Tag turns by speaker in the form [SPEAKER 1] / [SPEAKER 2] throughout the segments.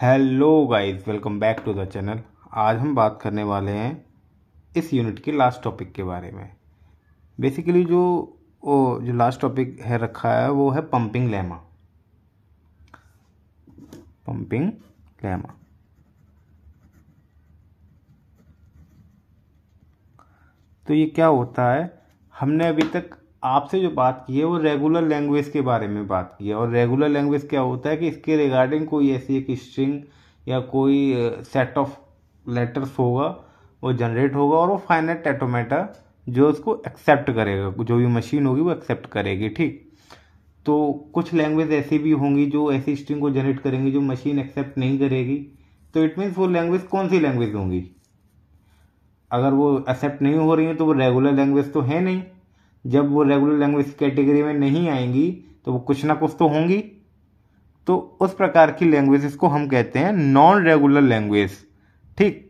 [SPEAKER 1] hello guys welcome back to the channel आज हम बात करने वाले हैं इस यूनिट के लास्ट टॉपिक के बारे में बेसिकली जो ओ, जो लास्ट टॉपिक है रखा है वो है पंपिंग लेमा पंपिंग लेमा तो ये क्या होता है हमने अभी तक आपसे जो बात की है वो रेगुलर लैंग्वेज के बारे में बात की है और रेगुलर लैंग्वेज क्या होता है कि इसके रिगार्डिंग कोई ऐसी एक स्ट्रिंग या कोई सेट ऑफ लेटर्स होगा वो जनरेट होगा और वो फाइनेट एटोमेटा जो उसको एक्सेप्ट करेगा जो भी मशीन होगी वो एक्सेप्ट करेगी ठीक तो कुछ लैंग्वेज ऐसी भी होंगी जो ऐसी स्ट्रिंग को जनरेट करेंगी जो मशीन एक्सेप्ट नहीं करेगी तो इट मीन्स वो लैंग्वेज कौन सी लैंग्वेज होंगी अगर वो एक्सेप्ट नहीं हो रही है तो वो रेगुलर लैंग्वेज तो है नहीं जब वो रेगुलर लैंग्वेज कैटेगरी में नहीं आएंगी तो वो कुछ ना कुछ तो होंगी तो उस प्रकार की लैंग्वेजेस को हम कहते हैं नॉन रेगुलर लैंग्वेज ठीक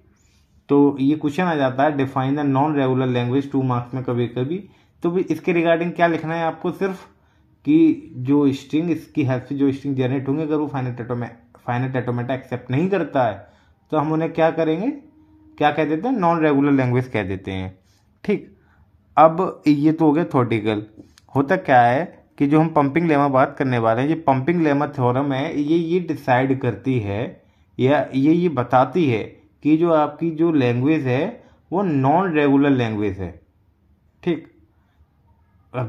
[SPEAKER 1] तो ये क्वेश्चन आ जाता है define the non regular language two marks में कभी कभी तो भी इसके रिगार्डिंग क्या लिखना है आपको सिर्फ कि जो स्ट्रिंग इसकी हेल्प से जो स्ट्रिंग जनरेट होंगे अगर वो फाइनेट एटोमे फाइनेट एटोमेटा एक्सेप्ट नहीं करता है तो हम उन्हें क्या करेंगे क्या कह देते हैं नॉन रेगुलर लैंग्वेज कह देते हैं ठीक अब ये तो हो गया थोटिकल होता क्या है कि जो हम पंपिंग लेमा बात करने वाले हैं ये पंपिंग लेमा थ्योरम है ये ये डिसाइड करती है या ये ये बताती है कि जो आपकी जो लैंग्वेज है वो नॉन रेगुलर लैंग्वेज है ठीक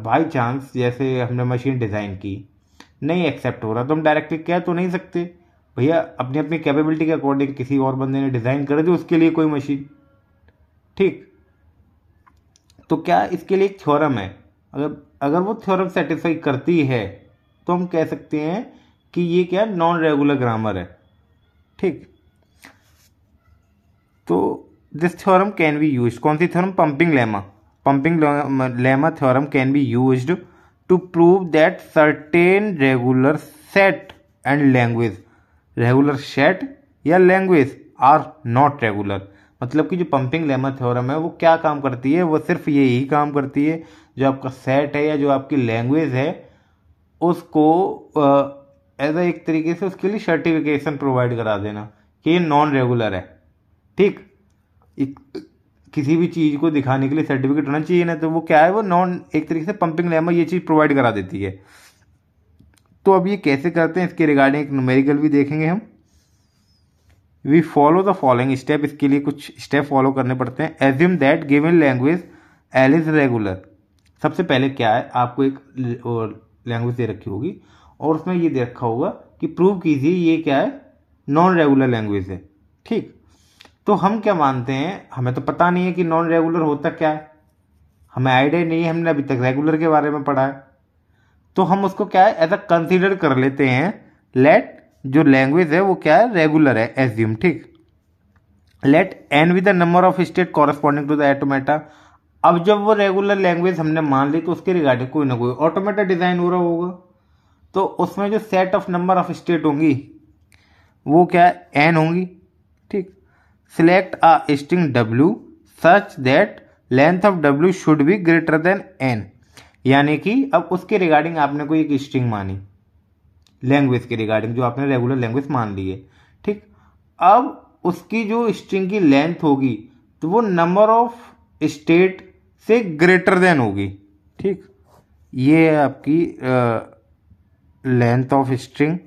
[SPEAKER 1] बाई चांस जैसे हमने मशीन डिज़ाइन की नहीं एक्सेप्ट हो रहा तो हम डायरेक्टली कह तो नहीं सकते भैया अपनी अपनी कैपेबिलिटी के अकॉर्डिंग किसी और बंदे ने डिज़ाइन कर दी उसके लिए कोई मशीन ठीक तो क्या इसके लिए एक थ्योरम है अगर अगर वो थ्योरम सेटिस्फाई करती है तो हम कह सकते हैं कि ये क्या नॉन रेगुलर ग्रामर है ठीक तो this theorem can be use कौन सी theorem pumping lemma pumping lemma theorem can be use to prove that certain regular set and language regular set या लैंग्वेज आर नॉट रेगुलर मतलब कि जो pumping lemma theorem है वो क्या काम करती है वो सिर्फ यही काम करती है जो आपका सेट है या जो आपकी लैंग्वेज है उसको एज अ एक तरीके से उसके लिए सर्टिफिकेशन प्रोवाइड करा देना कि ये नॉन रेगुलर है ठीक एक किसी भी चीज़ को दिखाने के लिए सर्टिफिकेट होना चाहिए ना तो वो क्या है वो नॉन एक तरीके से पंपिंग लैमा ये चीज़ प्रोवाइड करा देती है तो अब ये कैसे करते हैं इसके रिगार्डिंग एक न्यूमेरिकल भी देखेंगे हम we follow the following step इसके लिए कुछ स्टेप फॉलो करने पड़ते हैं assume that given language L is regular सबसे पहले क्या है आपको एक लैंग्वेज दे रखी होगी और उसमें ये दे रखा होगा कि प्रूव कीजिए ये क्या है नॉन रेगुलर लैंग्वेज है ठीक तो हम क्या मानते हैं हमें तो पता नहीं है कि नॉन रेगुलर होता क्या है हमें आइडिया नहीं है हमने अभी तक रेगुलर के बारे में पढ़ा है तो हम उसको क्या है एज अ कंसिडर कर लेते हैं लेट जो लैंग्वेज है वो क्या है रेगुलर है एज्यूम ठीक let n with the number of state corresponding to the automata अब जब वो रेगुलर लैंग्वेज हमने मान ली तो उसके रिगार्डिंग कोई ना कोई ऑटोमेटा डिज़ाइन हो रहा होगा तो उसमें जो set of number of state होंगी वो क्या एन होंगी ठीक select a string W such that length of W should be greater than N यानी कि अब उसके रिगार्डिंग आपने कोई एक स्ट्रिंग मानी लैंग्वेज के रिगार्डिंग जो आपने रेगुलर लैंग्वेज मान ली है ठीक अब उसकी जो स्ट्रिंग की लेंथ होगी तो वो नंबर ऑफ स्टेट से ग्रेटर देन होगी ठीक ये है आपकी लेंथ ऑफ स्ट्रिंग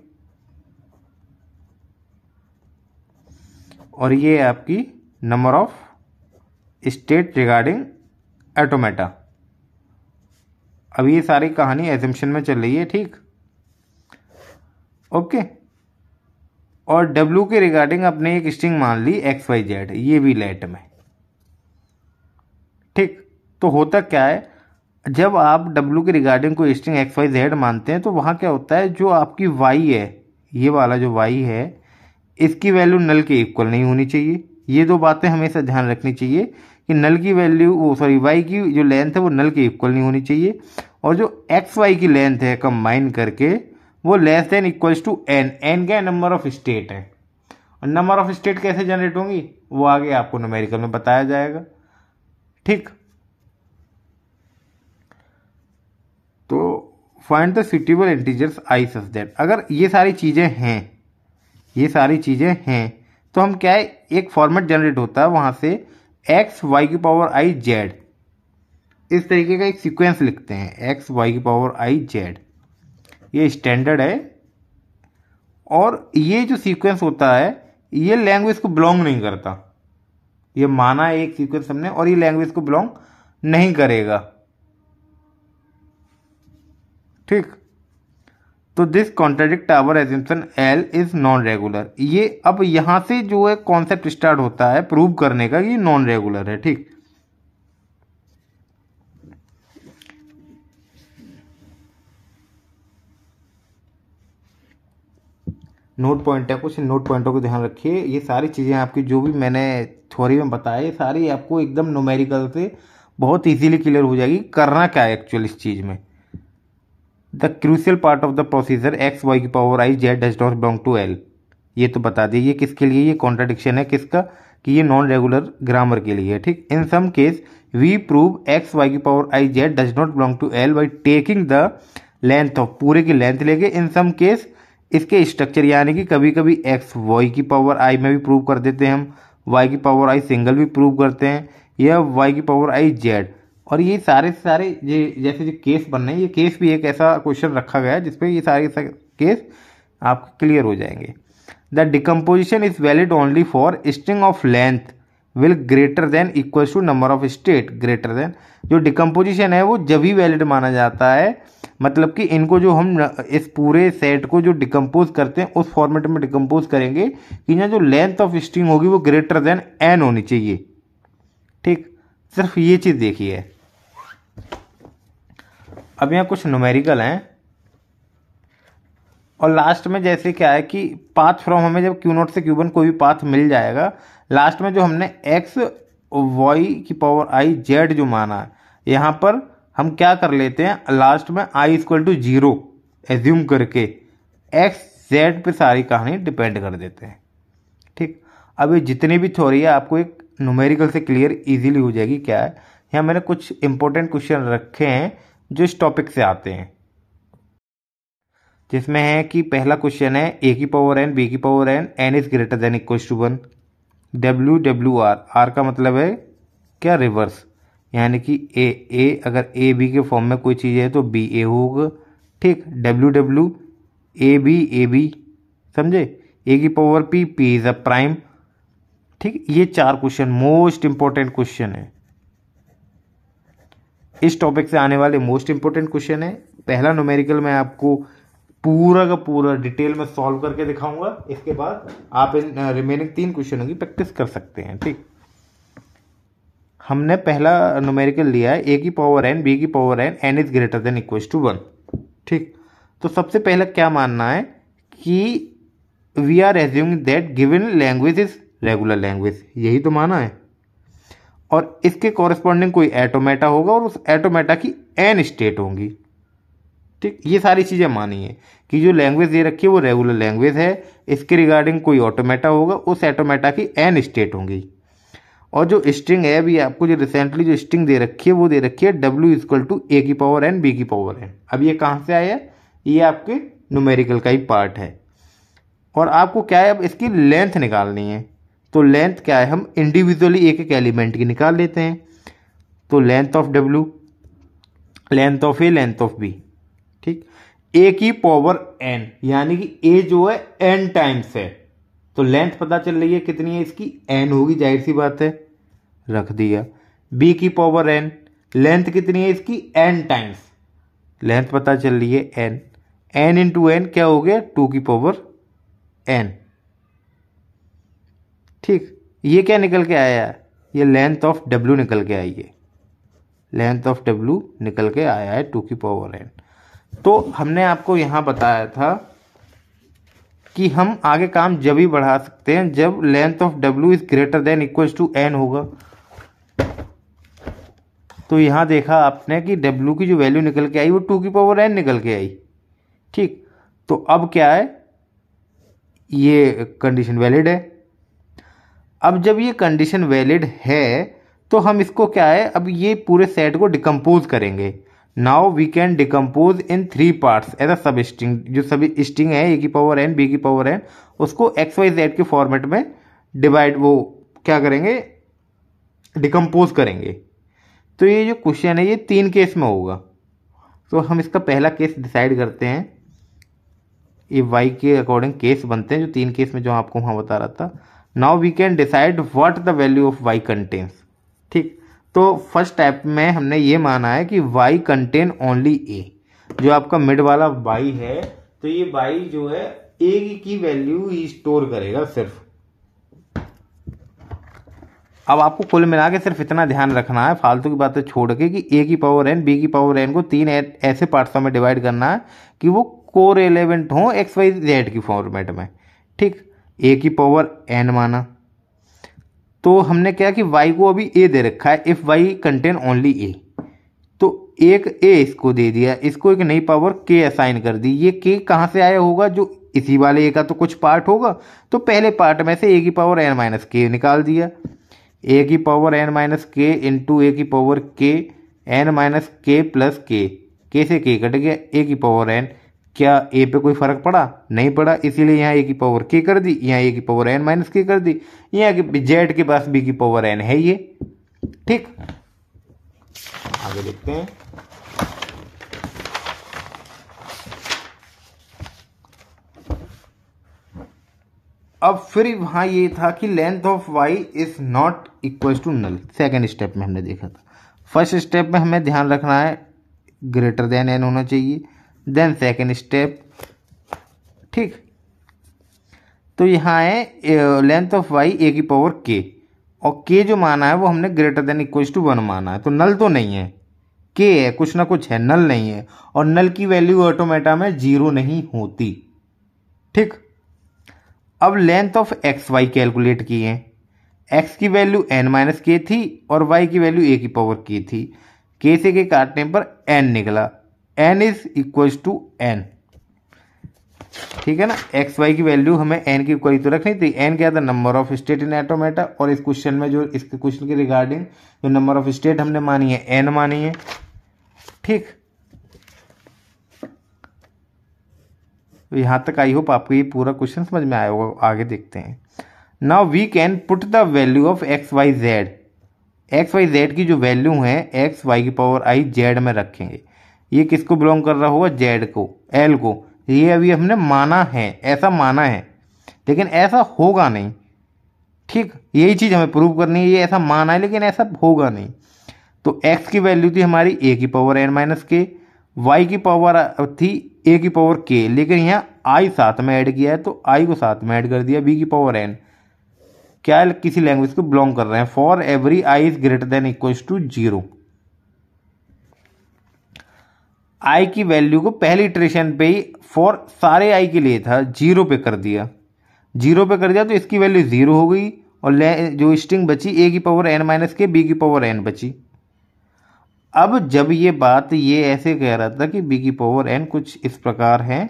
[SPEAKER 1] और ये है आपकी number of state regarding automata अब ये सारी कहानी एजम्पन में चल रही है ठीक ओके और डब्ल्यू के रिगार्डिंग आपने एक स्ट्रिंग मान ली एक्स वाई जेड ये भी लेट में ठीक तो होता क्या है जब आप डब्ल्यू के रिगार्डिंग कोई स्ट्रिंग एक्स वाई जेड मानते हैं तो वहाँ क्या होता है जो आपकी वाई है ये वाला जो वाई है इसकी वैल्यू नल के इक्वल नहीं होनी चाहिए ये दो बातें हमेशा ध्यान रखनी चाहिए कि नल की वैल्यू वो सॉरी वाई की जो लेंथ है वो नल के इक्वल नहीं होनी चाहिए और जो एक्स वाई की लेंथ है कंबाइन करके वो less than equals to n n क्या नंबर ऑफ स्टेट है और नंबर ऑफ स्टेट कैसे जनरेट होंगी वो आगे आपको नोमेरिकल में बताया जाएगा ठीक तो find the suitable integers i such that अगर ये सारी चीज़ें हैं ये सारी चीज़ें हैं तो हम क्या है एक फॉर्मेट जनरेट होता है वहां से एक्स वाई की पावर आई जेड इस तरीके का एक सीक्वेंस लिखते हैं एक्स वाई की पावर आई जेड ये स्टैंडर्ड है और ये जो सीक्वेंस होता है ये लैंग्वेज को बिलोंग नहीं करता ये माना है एक सीक्वेंस हमने और ये लैंग्वेज को बिलोंग नहीं करेगा ठीक तो this contradict our assumption L is non regular ये अब यहां से जो है कॉन्सेप्ट स्टार्ट होता है प्रूव करने का ये नॉन रेगुलर है ठीक नोट पॉइंट है कुछ नोट पॉइंटों को ध्यान रखिए ये सारी चीज़ें आपकी जो भी मैंने थ्योरी में बताई सारी आपको एकदम नोमेरिकल से बहुत इजीली क्लियर हो जाएगी करना क्या है एक्चुअल इस चीज़ में the crucial part of the procedure x y की power i z does not belong to L ये तो बता दिए ये किसके लिए ये कॉन्ट्राडिक्शन है किसका कि ये नॉन रेगुलर ग्रामर के लिए है ठीक in some case we prove x y की power i z does not belong to L by taking the length of पूरे की लेंथ लेके इन सम केस इसके स्ट्रक्चर यानी कि कभी कभी एक्स वाई की पावर आई में भी प्रूव कर देते हैं हम वाई की पावर आई सिंगल भी प्रूव करते हैं या वाई की पावर आई जेड और ये सारे सारे ये जैसे जो केस बन रहे हैं ये केस भी एक ऐसा क्वेश्चन रखा गया है जिसपे ये सारे केस आपको क्लियर हो जाएंगे the decomposition is valid only for string of length will greater than equal to number of state greater than जो डिकम्पोजिशन है वो जब ही वैलिड माना जाता है मतलब कि इनको जो हम इस पूरे सेट को जो डिकम्पोज करते हैं उस फॉर्मेट में डिकम्पोज करेंगे कि यहाँ जो लेंथ ऑफ स्ट्रिंग होगी वो ग्रेटर देन एन होनी चाहिए ठीक सिर्फ ये चीज़ देखिए अब यहाँ कुछ नोमेरिकल हैं और लास्ट में जैसे क्या है कि पाथ फ्रॉम हमें जब क्यू नोट से क्यू वन कोई भी पाथ मिल जाएगा लास्ट में जो हमने एक्स वाई की पावर आई जेड जो माना यहाँ पर हम क्या कर लेते हैं लास्ट में i equal to zero assume करके एक्स जेड पे सारी कहानी डिपेंड कर देते हैं ठीक अब ये जितनी भी थोड़ी है आपको एक नोमेरिकल से क्लियर इजीली हो जाएगी क्या है यहाँ मैंने कुछ इंपॉर्टेंट क्वेश्चन रखे हैं जो इस टॉपिक से आते हैं जिसमें है कि पहला क्वेश्चन है ए की पावर एन बी की power N N is greater than equal to one W W R R का मतलब है क्या रिवर्स यानी कि ए ए अगर ए बी के फॉर्म में कोई चीज़ है तो बी ए होगा ठीक W W A B A B समझे ए की power P P is a prime ठीक ये चार क्वेश्चन मोस्ट इंपॉर्टेंट क्वेश्चन है इस टॉपिक से आने वाले मोस्ट इंपॉर्टेंट क्वेश्चन है पहला नोमेरिकल मैं आपको पूरा का पूरा डिटेल में सॉल्व करके दिखाऊंगा इसके बाद आप इन रिमेनिंग तीन क्वेश्चनों की प्रैक्टिस कर सकते हैं ठीक हमने पहला नोमेरिकल लिया है ए की पावर एन बी की power N N is greater than equal to one ठीक तो सबसे पहले क्या मानना है कि we are assume that given language is regular language यही तो माना है और इसके कॉरेस्पॉन्डिंग कोई एटोमेटा होगा और उस एटोमेटा की एन स्टेट होंगी ठीक ये सारी चीज़ें मानी है कि जो लैंग्वेज दे रखी है वो रेगुलर लैंग्वेज है इसके रिगार्डिंग कोई ऑटोमेटा होगा उस एटोमेटा की एन स्टेट होंगी और जो स्ट्रिंग है अभी आपको जो रिसेंटली जो स्ट्रिंग दे रखी है वो दे रखी है डब्ल्यू इजक्वल टू ए की पावर एन बी की पावर एन अब ये कहाँ से आया ये आपके न्यूमेरिकल का ही पार्ट है और आपको क्या है अब इसकी लेंथ निकालनी है तो लेंथ क्या है हम इंडिविजुअली एक एक एलिमेंट की निकाल लेते हैं तो लेंथ ऑफ डब्ल्यू length of a length of b ठीक ए की पावर एन यानी कि ए जो है एन टाइम्स है तो लेंथ पता चल रही है कितनी है इसकी एन होगी जाहिर सी बात है रख दिया बी की पावर एन लेंथ कितनी है इसकी एन टाइम्स लेंथ पता चल रही है एन एन इंटू एन क्या हो गया टू की पावर एन ठीक ये क्या निकल के आया है ये लेंथ ऑफ डब्ल्यू निकल के आई है लेंथ ऑफ डब्ल्यू निकल के आया है टू की पावर एन तो हमने आपको यहां बताया था कि हम आगे काम जब ही बढ़ा सकते हैं जब लेंथ ऑफ डब्ल्यू is greater than equals to n होगा तो यहाँ देखा आपने कि डब्ल्यू की जो वैल्यू निकल के आई वो टू की पावर एन निकल के आई ठीक तो अब क्या है ये कंडीशन वैलिड है अब जब ये कंडीशन वैलिड है तो हम इसको क्या है अब ये पूरे सेट को डिकम्पोज करेंगे now we can decompose in three parts as a substring जो सभी स्टिंग है ए की पावर एन बी की पावर एन उसको एक्स वाई जेड के फॉर्मेट में डिवाइड वो क्या करेंगे डिकम्पोज करेंगे तो ये जो क्वेश्चन है ये तीन केस में होगा तो हम इसका पहला केस डिसाइड करते हैं ये वाई के अकॉर्डिंग केस बनते हैं जो तीन केस में जो आपको वहाँ बता रहा था now we can decide what the value of y contains ठीक तो फर्स्ट टाइप में हमने ये माना है कि वाई कंटेन ओनली ए जो आपका मिड वाला बाई है तो ये बाई जो है ए की वैल्यू ही स्टोर करेगा सिर्फ अब आपको कुल मिला के सिर्फ इतना ध्यान रखना है फालतू की बातें छोड़ के कि ए की पावर एन बी की पावर एन को तीन ऐसे पार्ट्सों में डिवाइड करना है कि वो को रेलेवेंट हों एक्स वाई जेड की फॉर्मेट में ठीक ए की पावर एन माना तो हमने क्या कि वाई को अभी ए दे रखा है if y contain only a तो एक ए इसको दे दिया इसको एक नई पावर के असाइन कर दी ये के कहाँ से आया होगा जो इसी वाले ए का तो कुछ पार्ट होगा तो पहले पार्ट में से ए की पावर एन माइनस के निकाल दिया ए की power n minus k into a की पावर के एन माइनस के प्लस के के से के कट गया ए की पावर एन क्या ए पे कोई फ़र्क पड़ा नहीं पड़ा इसीलिए यहाँ ए की पावर के कर दी यहाँ ए की पावर एन माइनस के कर दी यहाँ के जेड के पास बी की पावर एन है ये ठीक आगे देखते हैं अब फिर वहां ये था कि length of y is not equal to null second step में हमने देखा था फर्स्ट स्टेप में हमें ध्यान रखना है ग्रेटर देन एन होना चाहिए देन सेकेंड स्टेप ठीक तो यहाँ है लेंथ ऑफ वाई ए की पावर के और के जो माना है वो हमने greater than equal to one माना है तो नल तो नहीं है के है कुछ ना कुछ है नल नहीं है और नल की वैल्यू ऑटोमेटा में जीरो नहीं होती ठीक अब length of x y calculate की है एक्स की वैल्यू एन माइनस के थी और वाई की वैल्यू ए की पावर के थी के से के काटने पर एन निकला n is equals to n ठीक है ना एक्स वाई की वैल्यू हमें एन की इक्वल तो रखनी थी एन क्या था number of state in automata और इस क्वेश्चन में जो इस क्वेश्चन के रिगार्डिंग जो नंबर ऑफ स्टेट हमने मानी है एन मानी है ठीक तो यहां तक आई होप आपको ये पूरा क्वेश्चन समझ में आया होगा आगे देखते हैं now we can put the value of x y z x y z की जो वैल्यू है एक्स वाई की पावर आई जेड में रखेंगे ये किसको बिलोंग कर रहा होगा जेड को एल को ये अभी हमने माना है ऐसा माना है लेकिन ऐसा होगा नहीं ठीक यही चीज़ हमें प्रूव करनी है ये ऐसा माना है लेकिन ऐसा होगा नहीं तो एक्स की वैल्यू थी हमारी ए की power n minus k y की पावर थी ए की पावर के लेकिन यहाँ आई साथ में ऐड किया है तो आई को साथ में ऐड कर दिया बी की पावर एन क्या किसी लैंग्वेज को बिलोंग कर रहे हैं for every i is greater than equals to zero i की वैल्यू को पहली इटरेशन पे ही फॉर सारे आई के लिए था जीरो पे कर दिया जीरो पे कर दिया तो इसकी वैल्यू ज़ीरो हो गई और जो स्ट्रिंग बची ए की power n minus k b की पावर एन बची अब जब ये बात ये ऐसे कह रहा था कि बी की पावर एन कुछ इस प्रकार है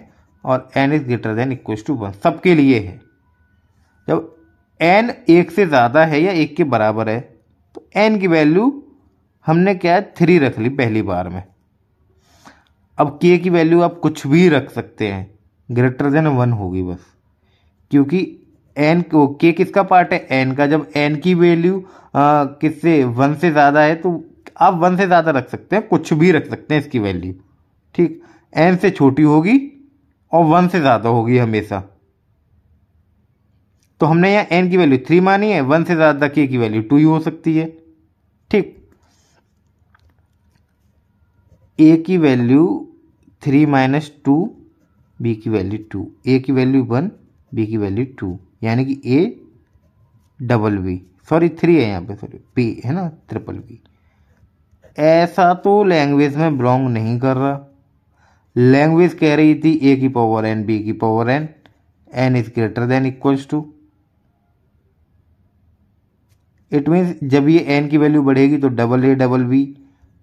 [SPEAKER 1] और n is greater than equal to one सबके लिए है जब एन एक से ज़्यादा है या एक के बराबर है तो एन की वैल्यू हमने क्या है थ्री रख ली पहली बार में अब के की वैल्यू आप कुछ भी रख सकते हैं ग्रेटर देन वन होगी बस क्योंकि एन को के किसका पार्ट है एन का जब एन की वैल्यू किससे वन से ज़्यादा है तो आप वन से ज़्यादा रख सकते हैं कुछ भी रख सकते हैं इसकी वैल्यू ठीक एन से छोटी होगी और वन से ज़्यादा होगी हमेशा तो हमने यहाँ एन की वैल्यू थ्री मानी है वन से ज़्यादा के की वैल्यू टू ही हो सकती है ठीक ए की value three minus two b की वैल्यू टू ए की वैल्यू वन बी की वैल्यू टू यानी कि a double b sorry three है यहाँ पे सॉरी पी है ना ट्रिपल बी ऐसा तो लैंग्वेज में बिलोंग नहीं कर रहा लैंग्वेज कह रही थी ए की पावर एन बी की power N N is greater than equals to it means जब ये एन की वैल्यू बढ़ेगी तो double a double b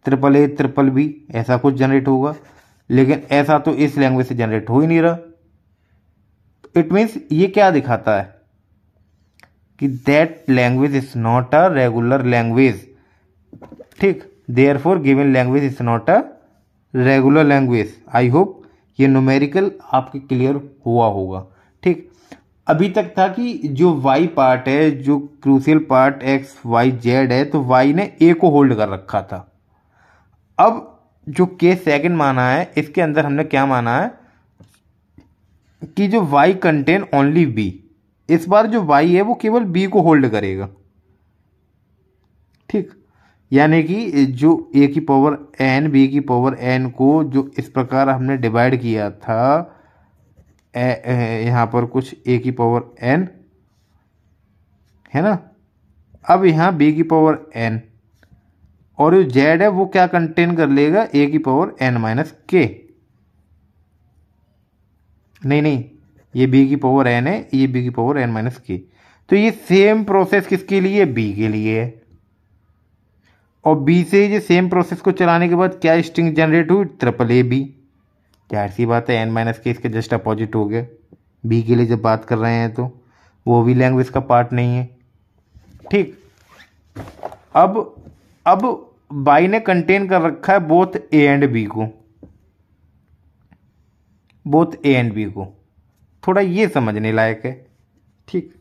[SPEAKER 1] triple a triple b ऐसा कुछ जनरेट होगा लेकिन ऐसा तो इस लैंग्वेज से जनरेट हो ही नहीं रहा इट मीन्स ये क्या दिखाता है कि that language is not a regular language ठीक therefore given language is not a regular language I hope ये न्यूमेरिकल आपके क्लियर हुआ होगा ठीक अभी तक था कि जो वाई पार्ट है जो crucial part x y z है तो वाई ने ए को होल्ड कर रखा था अब जो केस सेकंड माना है इसके अंदर हमने क्या माना है कि जो वाई कंटेन ओनली बी इस बार जो वाई है वो केवल बी को होल्ड करेगा ठीक यानी कि जो ए की पावर एन बी की पावर एन को जो इस प्रकार हमने डिवाइड किया था यहाँ पर कुछ ए की पावर एन है ना अब यहाँ बी की पावर एन और जो जेड है वो क्या कंटेन कर लेगा ए की पावर एन माइनस के नहीं नहीं ये बी की पावर एन है ये बी की पावर एन माइनस के तो ये सेम प्रोसेस किसके लिए बी के लिए है और बी से ये सेम प्रोसेस को चलाने के बाद क्या स्ट्रिंग जनरेट हुई ट्रिपल ए बी जाहिर सी बात है एन माइनस के इसके जस्ट अपोजिट हो गया बी के लिए जब बात कर रहे हैं तो वो भी लैंग्वेज का पार्ट नहीं है ठीक अब अब बाई ने कंटेन कर रखा है बोथ ए एंड बी को बोथ ए एंड बी को थोड़ा ये समझने लायक है ठीक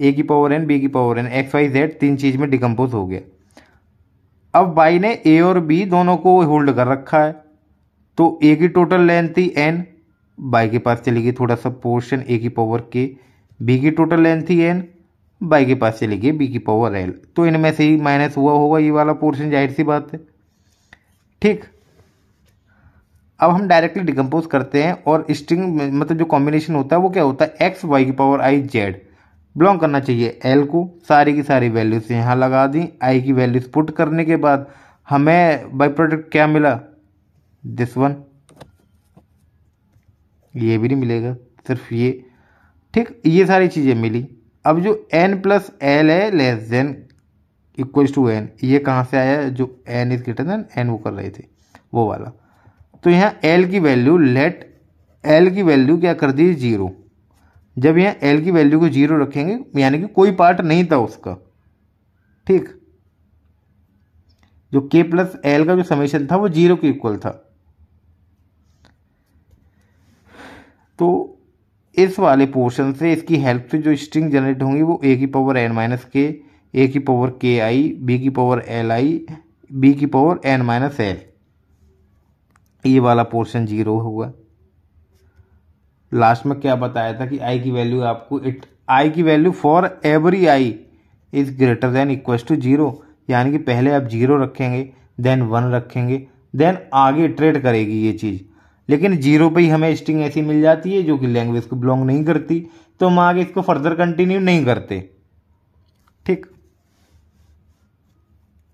[SPEAKER 1] ए की पावर एन बी की power n x y z तीन चीज में डिकम्पोज हो गया अब बाई ने ए और बी दोनों को होल्ड कर रखा है तो ए की टोटल लेंथ थी एन बाई के पास चली गई थोड़ा सा पोर्शन ए की पावर के बी की टोटल लेंथ थी एन बाई के पास चली गई बी की पावर एल तो इनमें से ही माइनस हुआ होगा ये वाला पोर्शन जाहिर सी बात है ठीक अब हम डायरेक्टली डिकम्पोज करते हैं और स्ट्रिंग मतलब जो कॉम्बिनेशन होता है वो क्या होता है एक्स वाई की पावर आई जेड बिलोंग करना चाहिए एल को सारी की सारी वैल्यूज यहाँ लगा दी आई की वैल्यूज पुट करने के बाद हमें बाई प्रोडक्ट क्या मिला दिस वन ये भी नहीं मिलेगा सिर्फ ये ठीक ये सारी चीज़ें मिली अब जो एन प्लस एल है less than equal to n ये कहाँ से आया जो n is greater than n वो कर रहे थे वो वाला तो यहाँ एल की वैल्यू लेट एल की वैल्यू क्या कर दी जीरो जब यहाँ एल की वैल्यू को जीरो रखेंगे यानी कि कोई पार्ट नहीं था उसका ठीक जो के प्लस एल का जो समेशन था वो जीरो के इक्वल था तो इस वाले पोर्शन से इसकी हेल्प से जो स्ट्रिंग जनरेट होंगी वो ए की पावर एन माइनस के ए की पावर के आई बी की पावर एल आई बी की पावर एन माइनस एल ये वाला पोर्शन जीरो होगा लास्ट में क्या बताया था कि आई की वैल्यू आपको इट आई की value for every i is greater than equal to zero यानी कि पहले आप जीरो रखेंगे देन वन रखेंगे देन आगे ट्रेड करेगी ये चीज़ लेकिन जीरो पे ही हमें स्ट्रिंग ऐसी मिल जाती है जो कि लैंग्वेज को बिलोंग नहीं करती तो हम आगे इसको फर्दर कंटिन्यू नहीं करते ठीक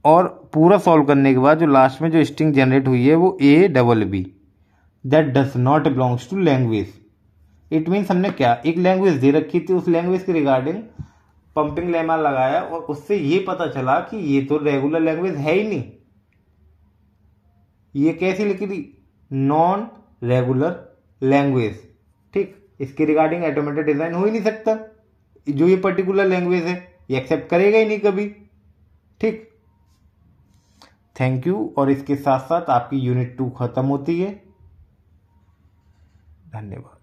[SPEAKER 1] और पूरा सॉल्व करने के बाद जो लास्ट में जो स्ट्रिंग जनरेट हुई है वो a double b that does not belongs to language it means हमने क्या एक लैंग्वेज दे रखी थी उस लैंग्वेज के रिगार्डिंग पंपिंग लेमा लगाया और उससे ये पता चला कि ये तो रेगुलर लैंग्वेज है ही नहीं ये कैसी लिखी थी नॉन रेगुलर लैंग्वेज ठीक इसके रिगार्डिंग ऑटोमेटेड डिज़ाइन हो ही नहीं सकता जो ये पर्टिकुलर लैंग्वेज है ये एक्सेप्ट करेगा ही नहीं कभी ठीक थैंक यू और इसके साथ साथ आपकी यूनिट टू खत्म होती है धन्यवाद